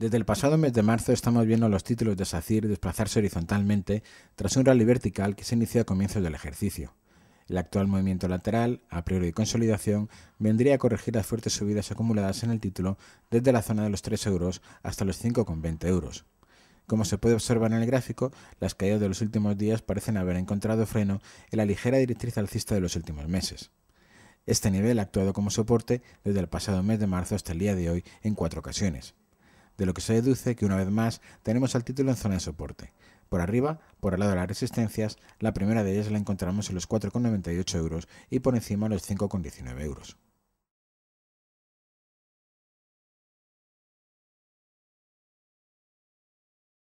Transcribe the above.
Desde el pasado mes de marzo estamos viendo los títulos de SACIR desplazarse horizontalmente tras un rally vertical que se inició a comienzos del ejercicio. El actual movimiento lateral, a priori de consolidación, vendría a corregir las fuertes subidas acumuladas en el título desde la zona de los 3 euros hasta los 5,20 euros. Como se puede observar en el gráfico, las caídas de los últimos días parecen haber encontrado freno en la ligera directriz alcista de los últimos meses. Este nivel ha actuado como soporte desde el pasado mes de marzo hasta el día de hoy en cuatro ocasiones de lo que se deduce que una vez más tenemos al título en zona de soporte. Por arriba, por el lado de las resistencias, la primera de ellas la encontramos en los 4,98 euros y por encima los 5,19 euros.